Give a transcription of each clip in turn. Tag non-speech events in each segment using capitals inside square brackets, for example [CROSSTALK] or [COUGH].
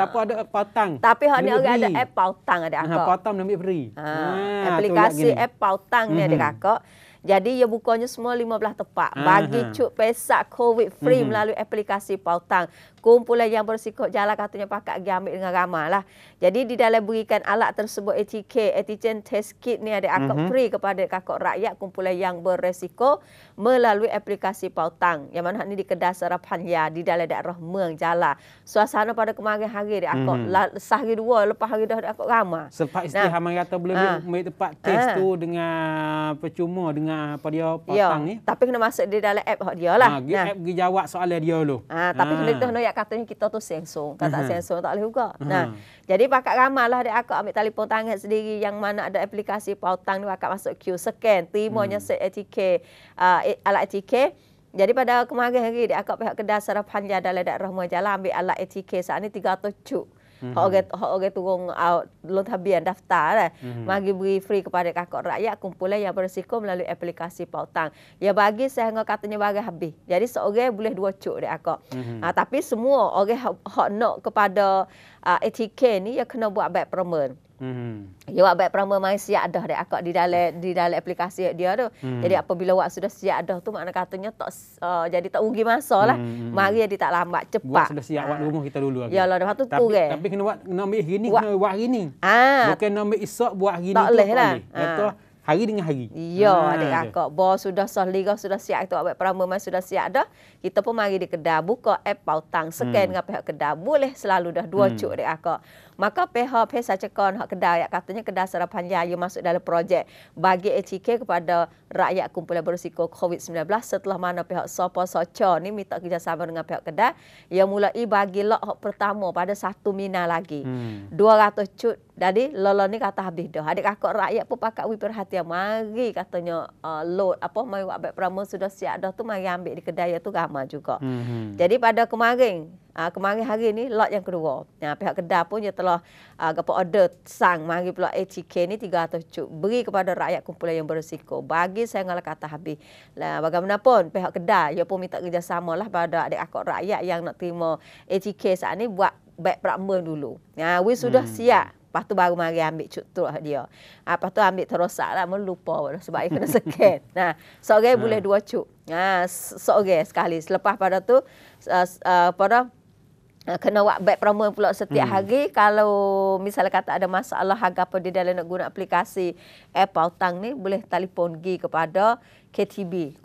Tak apa ada pautang. Tapi hak ni ada app pautang ada akak. Ha pautang nak ambil free. Ha, ha aplikasi app pautang ni ada mhm. akak. Jadi ia bukanya semua 15 tepat. Bagi cuk pesak COVID free uh-huh. melalui aplikasi Pautang kumpulan yang bersikap jalan katanya pakat pergi ambil dengan ramah lah. Jadi di dalam berikan alat tersebut ATK, antigen test kit ni ada akak mm-hmm. free kepada kakak rakyat kumpulan yang beresiko melalui aplikasi pautang. Yang mana ni di kedai serap hanya di dalam daerah Meng jala. Suasana pada kemarin hari di akak, mm-hmm. sehari dua lepas hari dah akak ramah. Selepas istihaman nah, kata boleh ah, ambil tempat test ah. tu dengan percuma dengan apa dia ya, pautang yo, ni. Tapi kena masuk di dalam app dia lah. Ha, nah. app pergi jawab soalan dia dulu. Ha, tapi ha. kena kita kena ingat katanya kita tu sensor. Kata uh-huh. Mhm. sensor tak boleh buka. Uh-huh. Nah, jadi pakak ramalah dia aku ambil telefon tangan sendiri yang mana ada aplikasi pautang ni pakak masuk queue scan. Terimanya mhm. hmm. set ATK, uh, alat ATK. Jadi pada kemarin hari dia aku pihak kedai sarapan dia dalam daerah rumah jalan ambil alat ATK saat ni 300 cuk. Mhm. Hak orang hak orang turun out lon habian daftar lah. mm beri free kepada kakak rakyat kumpulan yang berisiko melalui aplikasi pautang. Ya bagi sehingga katanya bagi habis. Jadi seorang boleh dua cuk dia akak. mm ah, tapi semua orang hak, hak nak kepada uh, ah, ATK ni ya kena buat back promen. Hmm. Ya awak baik pertama mai siap dah dekat akak di dalam di dalam aplikasi dia tu. Hmm. Jadi apabila awak sudah siap dah tu makna katanya tak uh, jadi tak rugi masalah. Hmm. Mari dia tak lambat cepat. Buat sudah siap ha. awak ah. rumah kita dulu lagi. Yalah dah tu tu ke. Eh. Tapi kena buat nak ambil hari ni kena buat hari ni. Ah. Bukan nak ambil esok buat hari ni. Tak lah. boleh lah. Ha. Kata, hari dengan hari. Ya, ha, adik kakak. Bo sudah sah lirah sudah siap tu awak peramba mai sudah siap dah. Kita pun mari di kedai buka app pautang scan hmm. dengan pihak kedai. Boleh selalu dah dua hmm. cuk adik kakak. Maka pihak pesa cekon hak kedai yang katanya kedai sarapan jaya masuk dalam projek bagi HK kepada rakyat kumpulan berisiko COVID-19 setelah mana pihak Sopo Soco ni minta kerjasama dengan pihak kedai yang mulai bagi lok pertama pada satu mina lagi. Hmm. 200 cut jadi lolo ni kata habis dah. Adik kakak rakyat pun pakak wi perhatian. Mari katanya uh, load apa mai wak bek pramo sudah siap dah tu mari ambil di kedai tu ramai juga. Mm-hmm. Jadi pada kemarin uh, kemarin hari ni lot yang kedua. Ya, pihak kedai pun dia telah uh, gapo order sang mari pula eh, ATK ni 300 cuk beri kepada rakyat kumpulan yang berisiko. Bagi saya ngalah kata habis. Lah bagaimanapun pihak kedai dia pun minta kerjasama lah pada adik kakak rakyat yang nak terima eh, ATK saat ni buat bek pramo dulu. Ya, we sudah hmm siap Lepas tu baru mari ambil cuk lah dia. Ha, lepas tu ambil terosak lah. Mula lupa lah. Sebab dia kena scan. [LAUGHS] Nah, seorang so, hmm. boleh dua cuk. Nah, seorang so, sekali. Selepas pada tu. Uh, ah, uh, ah, pada kena buat back promo pula setiap hmm. hari kalau misalnya kata ada masalah harga apa di dalam nak guna aplikasi app hutang ni boleh telefon gi kepada KTB 02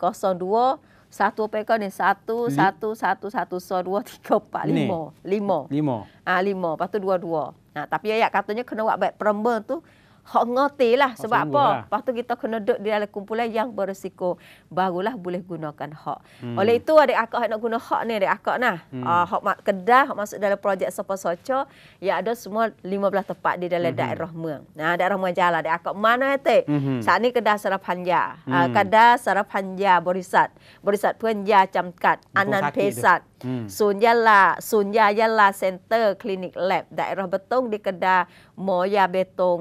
satu apa kau ni satu Li- satu satu satu so dua tiga empat lima lima lima ah lima patu dua dua Ha, tapi ayat katanya kena buat baik peremba tu hak ngerti lah sebab apa. Lah. Lepas tu kita kena duduk di dalam kumpulan yang berisiko. Barulah boleh gunakan hak. Hmm. Oleh itu adik akak nak guna hak ni adik akak nah. Hmm. Uh, ah, hak mak kedah, hak masuk dalam projek Sopo Soco. Ya ada semua 15 tempat di dalam hmm. daerah Muang. Nah daerah Muang jalan adik akak. Mana itu? Eh, hmm. Saat ni kedah sarap hanja. Ah, hmm. Uh, kedah sarap hanja berisat. Berisat penja camkat. Anan pesat. Dia. ศูนย์ยาลาศูนย์ยายาลาเซ็นเตอร์ คลินิกแลบไดราบตงดิกดาหมอยาเบตง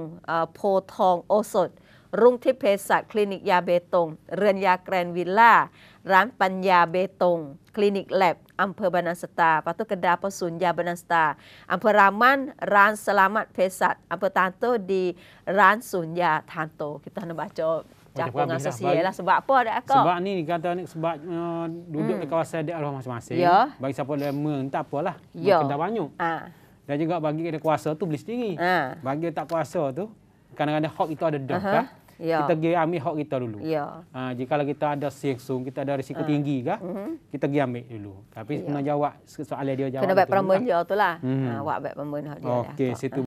โพทองโอสดรุ่งทิพเภสัชคลินิกยาเบตง เรือนยาแกรนวิลล่าร้านปัญญาเบตง คลินิกแลบอำเภอบานาสตาปัตุกดาปศุนยาบานาสตาอำเภอรามันร้านสลามัดเพสัตอำเภอตานโตดีร้านศุนยาทานโต k ิ t านบา b จ Jagung asosial lah. Sebab apa ada akak? Sebab ni kata ni sebab uh, duduk hmm. di kawasan adik Allah masing-masing. Ya. Bagi siapa lama, entah apalah. Ya. Kedah banyak. Ha. Dan juga bagi ada kuasa tu beli sendiri. Ha. Bagi tak kuasa tu, kadang-kadang hak itu ada dah. Uh-huh. Ya. ya. Kita pergi ambil hak kita dulu. Ya. Ha, jika kita ada sengsung, kita ada risiko ha. tinggi kah, mm-hmm. kita pergi ambil dulu. Tapi ya. kena jawab soalan dia jawab. Kena baik perempuan tu lah. Hmm. Ha, buat baik perempuan dia. Lah. Okey, situ.